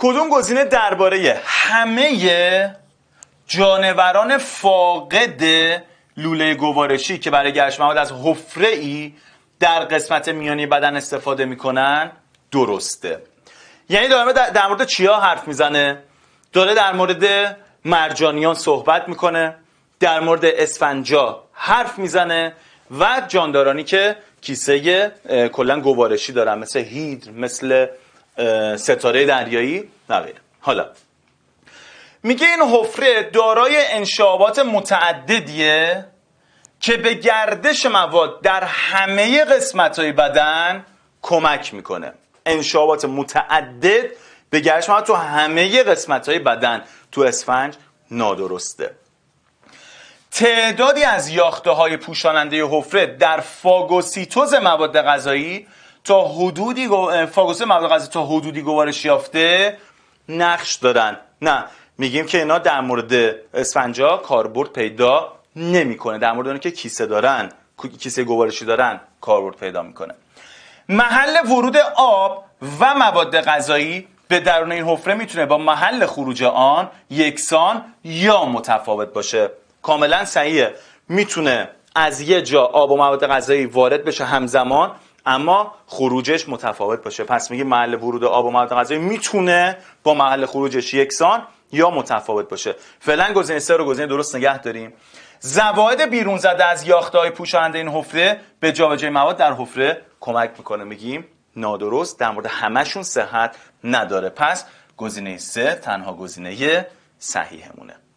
کدوم گزینه درباره همه جانوران فاقد لوله گوارشی که برای گرش مواد از حفره ای در قسمت میانی بدن استفاده میکنن درسته یعنی داره در مورد چیا حرف میزنه داره در مورد مرجانیان صحبت میکنه در مورد اسفنجا حرف میزنه و جاندارانی که کیسه کلا گوارشی دارن مثل هیدر مثل ستاره دریایی و حالا میگه این حفره دارای انشابات متعددیه که به گردش مواد در همه قسمت های بدن کمک میکنه انشابات متعدد به گردش مواد تو همه قسمت های بدن تو اسفنج نادرسته تعدادی از یاخته های پوشاننده حفره در فاگوسیتوز مواد غذایی تا حدودی فاگوسه مبلغ تا حدودی گوارش یافته نقش دارن نه میگیم که اینا در مورد اسفنجا کاربرد پیدا نمیکنه در مورد که کیسه دارن کیسه گوارشی دارن کاربرد پیدا میکنه محل ورود آب و مواد غذایی به درون این حفره میتونه با محل خروج آن یکسان یا متفاوت باشه کاملا صحیحه میتونه از یه جا آب و مواد غذایی وارد بشه همزمان اما خروجش متفاوت باشه پس میگه محل ورود آب و مواد غذایی میتونه با محل خروجش یکسان یا متفاوت باشه فعلا گزینه سه رو گزینه درست نگه داریم زواید بیرون زده از یاخته‌های پوشاننده این حفره به جابجایی مواد در حفره کمک میکنه میگیم نادرست در مورد همشون صحت نداره پس گزینه سه تنها گزینه صحیحمونه